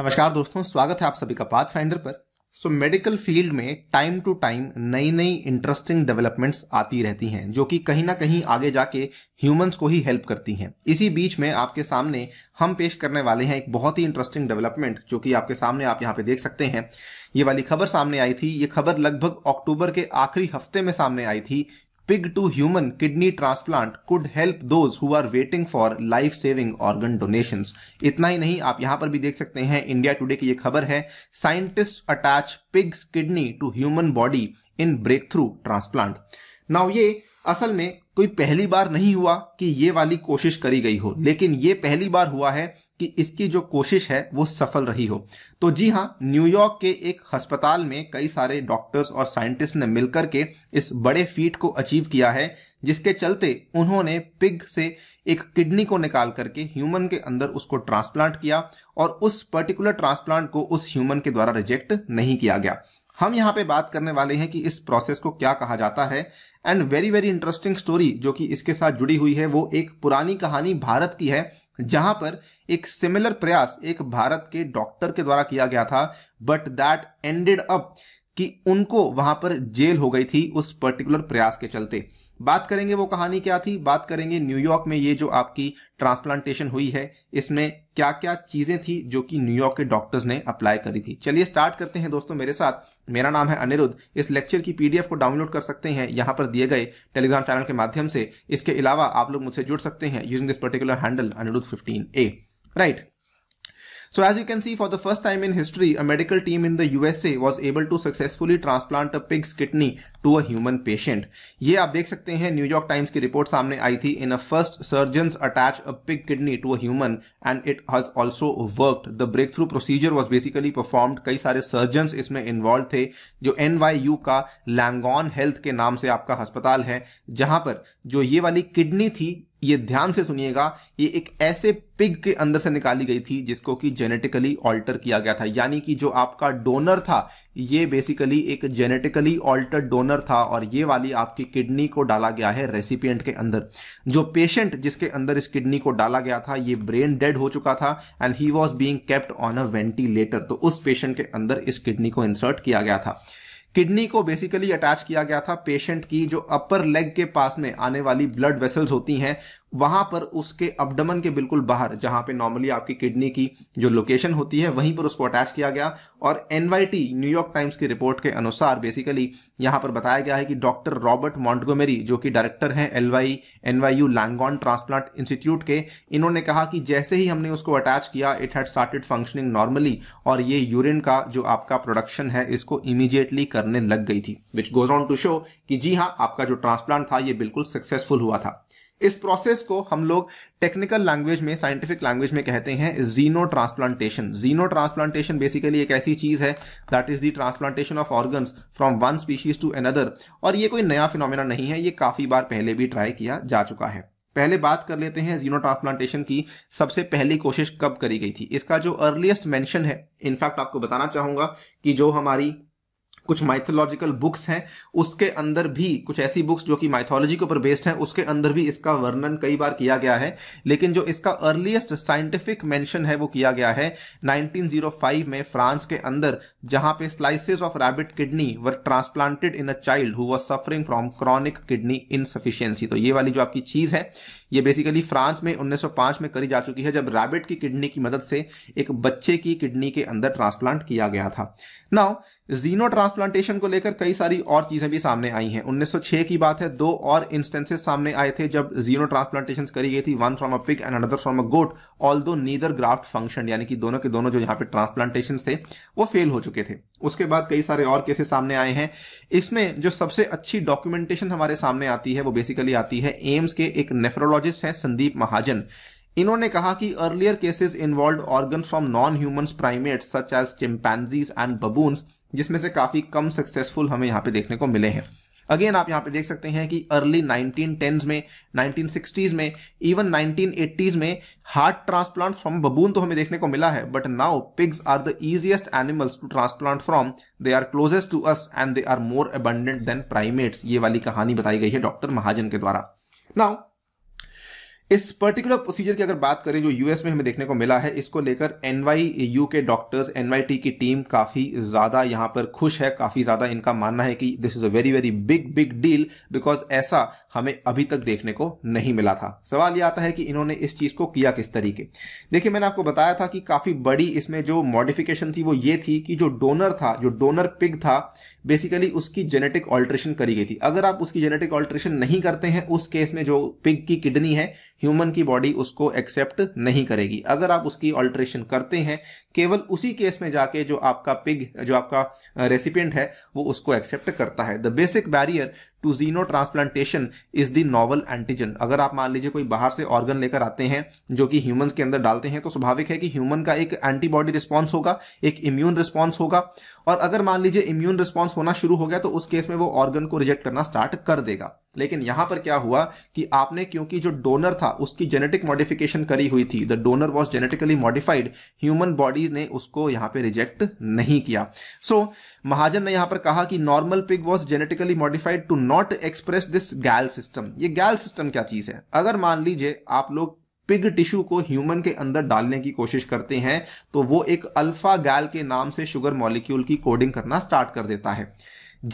नमस्कार दोस्तों स्वागत है आप सभी का पाथ फाइंडर पर सो मेडिकल फील्ड में टाइम टू टाइम नई नई इंटरेस्टिंग डेवलपमेंट्स आती रहती हैं जो कि कहीं ना कहीं आगे जाके ह्यूमंस को ही हेल्प करती हैं इसी बीच में आपके सामने हम पेश करने वाले हैं एक बहुत ही इंटरेस्टिंग डेवलपमेंट जो कि आपके सामने आप यहाँ पे देख सकते हैं ये वाली खबर सामने आई थी ये खबर लगभग अक्टूबर के आखिरी हफ्ते में सामने आई थी pig to human kidney transplant could help those who are waiting for life saving organ donation इतना ही नहीं आप यहां पर भी देख सकते हैं इंडिया टूडे की यह खबर है scientist attach pig's kidney to human body in breakthrough transplant now ये असल में कोई पहली बार नहीं हुआ कि ये वाली कोशिश करी गई हो लेकिन ये पहली बार हुआ है कि इसकी जो कोशिश है वो सफल रही हो तो जी हाँ न्यूयॉर्क के एक अस्पताल में कई सारे डॉक्टर्स और साइंटिस्ट ने मिलकर के इस बड़े फीट को अचीव किया है जिसके चलते उन्होंने पिग से एक किडनी को निकाल करके ह्यूमन के अंदर उसको ट्रांसप्लांट किया और उस पर्टिकुलर ट्रांसप्लांट को उस ह्यूमन के द्वारा रिजेक्ट नहीं किया गया हम यहाँ पे बात करने वाले हैं कि इस प्रोसेस को क्या कहा जाता है and very very interesting story जो कि इसके साथ जुड़ी हुई है वो एक पुरानी कहानी भारत की है जहां पर एक सिमिलर प्रयास एक भारत के डॉक्टर के द्वारा किया गया था बट दैट एंडेड अप कि उनको वहां पर जेल हो गई थी उस पर्टिकुलर प्रयास के चलते बात करेंगे वो कहानी क्या थी बात करेंगे न्यूयॉर्क में ये जो आपकी ट्रांसप्लांटेशन हुई है इसमें क्या क्या चीजें थी जो कि न्यूयॉर्क के डॉक्टर्स ने अप्लाई करी थी चलिए स्टार्ट करते हैं दोस्तों मेरे साथ मेरा नाम है अनिरुद्ध इस लेक्चर की पीडीएफ को डाउनलोड कर सकते हैं यहाँ पर दिए गए टेलीग्राम चैनल के माध्यम से इसके अलावा आप लोग मुझसे जुड़ सकते हैं using this particular handle Anirudh fifteen a right So as you can see, for the first time in history, a medical team in the USA was able to successfully transplant a pig's kidney to a human patient ये आप देख सकते हैं New York Times की report सामने आई थी in a first surgeon attach a pig kidney to a human and it has also worked the breakthrough procedure was basically performed कई सारे सर्जन इसमें इन्वॉल्व थे जो एन का लैंगॉन हेल्थ के नाम से आपका अस्पताल है जहां पर जो ये वाली किडनी थी ये ध्यान से सुनिएगा ये एक ऐसे पिग के अंदर से निकाली गई थी जिसको कि जेनेटिकली ऑल्टर किया गया था यानी कि जो आपका डोनर था ये बेसिकली एक जेनेटिकली ऑल्टर डोनर था और ये वाली आपकी किडनी को डाला गया है रेसिपिएंट के अंदर जो पेशेंट जिसके अंदर इस किडनी को डाला गया था ये ब्रेन डेड हो चुका था and he was being kept on a ventilator तो उस पेशेंट के अंदर इस किडनी को इंसर्ट किया गया था किडनी को बेसिकली अटैच किया गया था पेशेंट की जो अपर लेग के पास में आने वाली ब्लड वेसल्स होती हैं वहां पर उसके अपडमन के बिल्कुल बाहर जहां पे नॉर्मली आपकी किडनी की जो लोकेशन होती है वहीं पर उसको अटैच किया गया और एनवाईटी न्यूयॉर्क टाइम्स की रिपोर्ट के अनुसार बेसिकली यहां पर बताया गया है कि डॉक्टर रॉबर्ट मॉन्टगोमेरी जो कि डायरेक्टर हैं NYU Langone transplant institute के इन्होंने कहा कि जैसे ही हमने उसको अटैच किया it had started functioning normally और ये यूरिन का जो आपका प्रोडक्शन है इसको इमीजिएटली करने लग गई थी which goes on to show कि जी हाँ आपका जो ट्रांसप्लांट था ये बिल्कुल सक्सेसफुल हुआ था इस प्रोसेस को हम लोग टेक्निकल लैंग्वेज में साइंटिफिक लैंग्वेज में कहते हैं xenotransplantation xenotransplantation basically एक ऐसी चीज है that is the transplantation of organ from one species to another और ये कोई नया फिनोमिना नहीं है ये काफी बार पहले भी ट्राई किया जा चुका है पहले बात कर लेते हैं जीनो ट्रांसप्लांटेशन की सबसे पहली कोशिश कब करी गई थी इसका जो अर्लीस्ट मेंशन है इनफैक्ट आपको बताना चाहूंगा कि जो हमारी कुछ माइथोलॉजिकल बुक्स हैं उसके अंदर भी कुछ ऐसी बुक्स जो कि माइथोलॉजी के ऊपर बेस्ड हैं उसके अंदर भी इसका वर्णन कई बार किया गया है लेकिन जो इसका अर्लीस्ट साइंटिफिक मेंशन है वो किया गया है 1905 में फ्रांस के अंदर जहां पे slices of rabbit kidney were transplanted in a child who was suffering from chronic kidney insufficiency तो ये वाली जो आपकी चीज है ये बेसिकली फ्रांस में 1905 में करी जा चुकी है जब रैबिट की किडनी की मदद से एक बच्चे की किडनी के अंदर ट्रांसप्लांट किया गया था नाउ जीनो ट्रांसप्लांटेशन को लेकर कई सारी और चीजें भी सामने आई हैं 1906 की बात है दो और इंस्टेंसेस सामने आए थे जब जीरो ट्रांसप्लांटेशन करी गई थी one from a pig and another from a goat although neither graft function यानी कि दोनों के दोनों जो यहाँ पे ट्रांसप्लांटेशन थे वो फेल हो चुके थे उसके बाद कई सारे और केसेस सामने आए हैं इसमें जो सबसे अच्छी डॉक्यूमेंटेशन हमारे सामने आती है वो बेसिकली आती है एम्स के एक नेफ्रोलॉजिस्ट हैं संदीप महाजन इन्होंने कहा कि earlier cases involve organ from non human primates such as chimpanzees and baboons जिसमें से काफ़ी कम सक्सेसफुल हमें यहाँ पे देखने को मिले हैं अगेन आप यहाँ पे देख सकते हैं कि अर्ली नाइनटीन में नाइनटीन में इवन नाइनटीन में हार्ट ट्रांसप्लांट फ्रॉम बबून तो हमें देखने को मिला है but now pigs are the easiest animals to transplant from they are closest to us and they are more abundant than primates ये वाली कहानी बताई गई है डॉक्टर महाजन के द्वारा नाउ इस पर्टिकुलर प्रोसीजर की अगर बात करें जो यूएस में हमें देखने को मिला है इसको लेकर एनवाई यू के डॉक्टर्स एनवाईटी की टीम काफी ज्यादा यहां पर खुश है काफी ज्यादा इनका मानना है कि this is a very very big big deal because ऐसा हमें अभी तक देखने को नहीं मिला था सवाल यह आता है कि इन्होंने इस चीज को किया किस तरीके देखिए मैंने आपको बताया था कि काफी बड़ी इसमें जो मॉडिफिकेशन थी वो ये थी कि जो डोनर था जो डोनर पिग था बेसिकली उसकी जेनेटिक ऑल्ट्रेशन करी गई थी अगर आप उसकी जेनेटिक ऑल्ट्रेशन नहीं करते हैं उस केस में जो पिग की किडनी है ह्यूमन की बॉडी उसको एक्सेप्ट नहीं करेगी अगर आप उसकी ऑल्ट्रेशन करते हैं केवल उसी केस में जाके जो आपका पिग जो आपका रेसिपियंट uh, है वो उसको एक्सेप्ट करता है the basic barrier to xenotransplantation is the novel antigen अगर आप मान लीजिए कोई बाहर से ऑर्गन लेकर आते हैं जो कि ह्यूमंस के अंदर डालते हैं तो स्वाभाविक है कि ह्यूमन का एक एंटीबॉडी रिस्पॉन्स होगा एक इम्यून रिस्पॉन्स होगा और अगर मान लीजिए इम्यून रिस्पॉन्स होना शुरू हो गया तो उस केस में वो ऑर्गन को रिजेक्ट करना स्टार्ट कर देगा लेकिन यहां पर क्या हुआ कि आपने क्योंकि जो डोनर था उसकी जेनेटिक मॉडिफिकेशन करी हुई थी the donor was genetically modified human bodies ने उसको यहां पे रिजेक्ट नहीं किया सो so, महाजन ने यहां पर कहा कि normal pig was genetically modified to not express this gal system ये गैल सिस्टम क्या चीज है अगर मान लीजिए आप लोग पिग टिश्यू को ह्यूमन के अंदर डालने की कोशिश करते हैं तो वो एक अल्फा गैल के नाम से शुगर मॉलिक्यूल की कोडिंग करना स्टार्ट कर देता है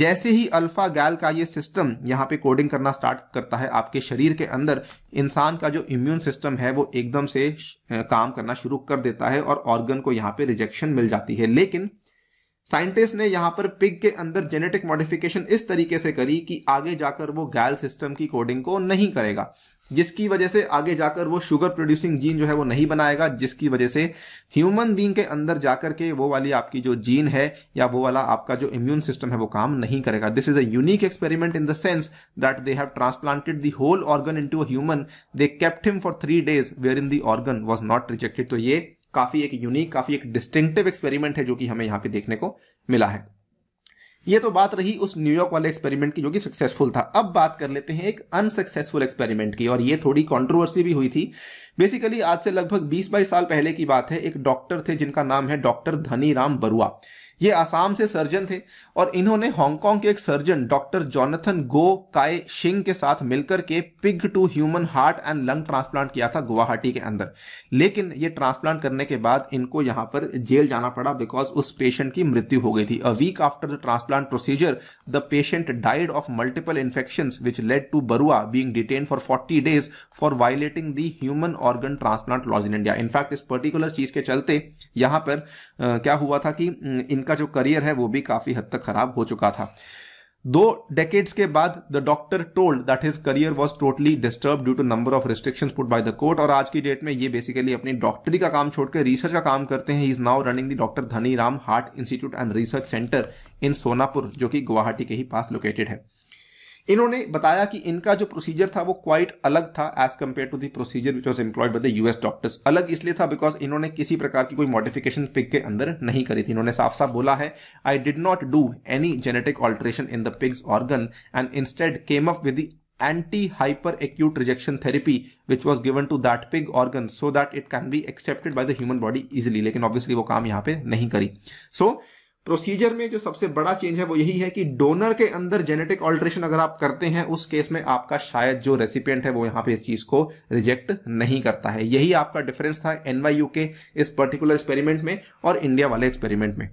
जैसे ही अल्फा गैल का ये सिस्टम यहाँ पे कोडिंग करना स्टार्ट करता है आपके शरीर के अंदर इंसान का जो इम्यून सिस्टम है वो एकदम से काम करना शुरू कर देता है और ऑर्गन को यहाँ पे रिजेक्शन मिल जाती है लेकिन साइंटिस्ट ने यहाँ पर पिग के अंदर जेनेटिक मॉडिफिकेशन इस तरीके से करी कि आगे जाकर वो गैल सिस्टम की कोडिंग को नहीं करेगा जिसकी वजह से आगे जाकर वो शुगर प्रोड्यूसिंग जीन जो है वो नहीं बनाएगा जिसकी वजह से ह्यूमन बींग के अंदर जाकर के वो वाली आपकी जो जीन है या वो वाला आपका जो इम्यून सिस्टम है वो काम नहीं करेगा this is a unique experiment in the sense that they have transplanted the whole organ in to human they kept him for three days wherein the organ organ was not rejected तो ये काफ़ी एक unique काफ़ी एक distinctive experiment है जो कि हमें यहाँ पे देखने को मिला है यह तो बात रही उस न्यूयॉर्क वाले एक्सपेरिमेंट की जो कि सक्सेसफुल था अब बात कर लेते हैं एक अनसक्सेसफुल एक्सपेरिमेंट की और ये थोड़ी कॉन्ट्रोवर्सी भी हुई थी बेसिकली आज से लगभग 20 बाईस साल पहले की बात है एक डॉक्टर थे जिनका नाम है डॉक्टर धनीराम बरुआ ये आसाम से सर्जन थे और इन्होंने हांगकांग के एक सर्जन डॉक्टर जॉनथन गो काय शिंग के साथ मिलकर के pig to human heart and lung transplant किया था गुवाहाटी के अंदर लेकिन ये ट्रांसप्लांट करने के बाद इनको यहां पर जेल जाना पड़ा बिकॉज उस पेशेंट की मृत्यु हो गई थी a week after the transplant procedure the patient died of multiple infection which led to Barua being detain for forty days for violating the human organ transplant laws in India in fact इस particular चीज के चलते यहां पर क्या हुआ था कि इनका इनका जो करियर है वो भी काफ़ी हद तक खराब हो चुका था दो डेकेड्स के बाद the doctor told that his career was totally disturb due to number of restrictions put by the court और आज की डेट में ये बेसिकली अपनी डॉक्टरी का काम छोड़कर रिसर्च का काम करते हैं is now running the doctor Dhani Ram heart institute and research centre in Sonapur जो कि गुवाहाटी के ही पास लोकेटेड है इन्होंने बताया कि इनका जो प्रोसीजर था वो क्वाइट अलग था as compared to the procedure which was employed by the US doctors अलग इसलिए था बिकॉज इन्होंने किसी प्रकार की कोई मॉडिफिकेशन पिग के अंदर नहीं करी थी इन्होंने साफ साफ बोला है I did not do any genetic alteration in the pig's organ and instead came up with anti hyper acute rejection therapy which was given to that pig organ so that it can be accepted by the human body easily लेकिन obviously वो काम यहाँ पे नहीं करी so procedure में जो सबसे बड़ा चेंज है वो यही है कि डोनर के अंदर जेनेटिक ऑल्ट्रेशन अगर आप करते हैं उस केस में आपका शायद जो रेसिपिएंट है वो यहाँ पे इस चीज को रिजेक्ट नहीं करता है यही आपका डिफरेंस था एनवाईयू के इस पर्टिकुलर एक्सपेरिमेंट में और इंडिया वाले एक्सपेरिमेंट में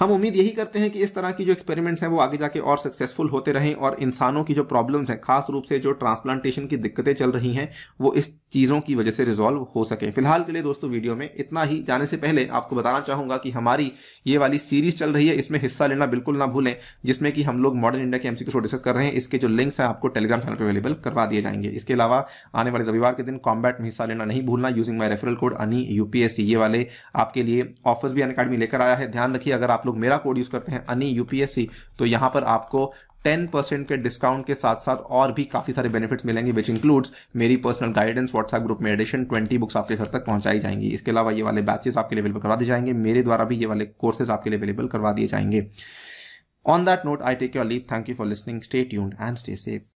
हम उम्मीद यही करते हैं कि इस तरह की जो एक्सपेरिमेंट्स हैं वो आगे जाके और सक्सेसफुल होते रहें और इंसानों की जो प्रॉब्लम्स हैं खास रूप से जो ट्रांसप्लांटेशन की दिक्कतें चल रही हैं वो इस चीज़ों की वजह से रिजॉल्व हो सकें फिलहाल के लिए दोस्तों वीडियो में इतना ही जाने से पहले आपको बताना चाहूँगा कि हमारी ये वाली सीरीज चल रही है इसमें हिस्सा लेना बिल्कुल ना भूलें जिसमें कि हम लोग मॉडर्न इंडिया के एम सी डिस्कस कर रहे हैं इसके जो लिंक्स हैं आपको टेलीग्राम चैनल पर अवेलेबल करवा दिए जाएंगे इसके अलावा आने वाले रविवार के दिन कॉम्बैट में हिस्सा लेना नहीं भूलना यूजिंग माई रेफरल कोड अनी यू ये वाले आपके लिए ऑफर्स भी अन लेकर आया है ध्यान रखिए अगर आप लोग मेरा कोड यूज़ करते हैं अनी यूपीएससी तो यहां पर आपको टेन परसेंट के डिस्काउंट के साथ साथ और भी काफ़ी सारे बेनिफिट्स मिलेंगे विच इंक्लूड्स मेरी पर्सनल गाइडेंस व्हाट्सएप ग्रुप में एडिशन ट्वेंटी बुक्स आपके घर तक पहुंचाई जाएंगी इसके अलावा ये वाले बैचेस आपके लिए अवेलेबल करवा दिए जाएंगे मेरे द्वारा भी ये वाले कोर्सेज आपके लिए अवेलेबल करवा दिए जाएंगे on that note I take your leave thank you for listening stay tuned and stay safe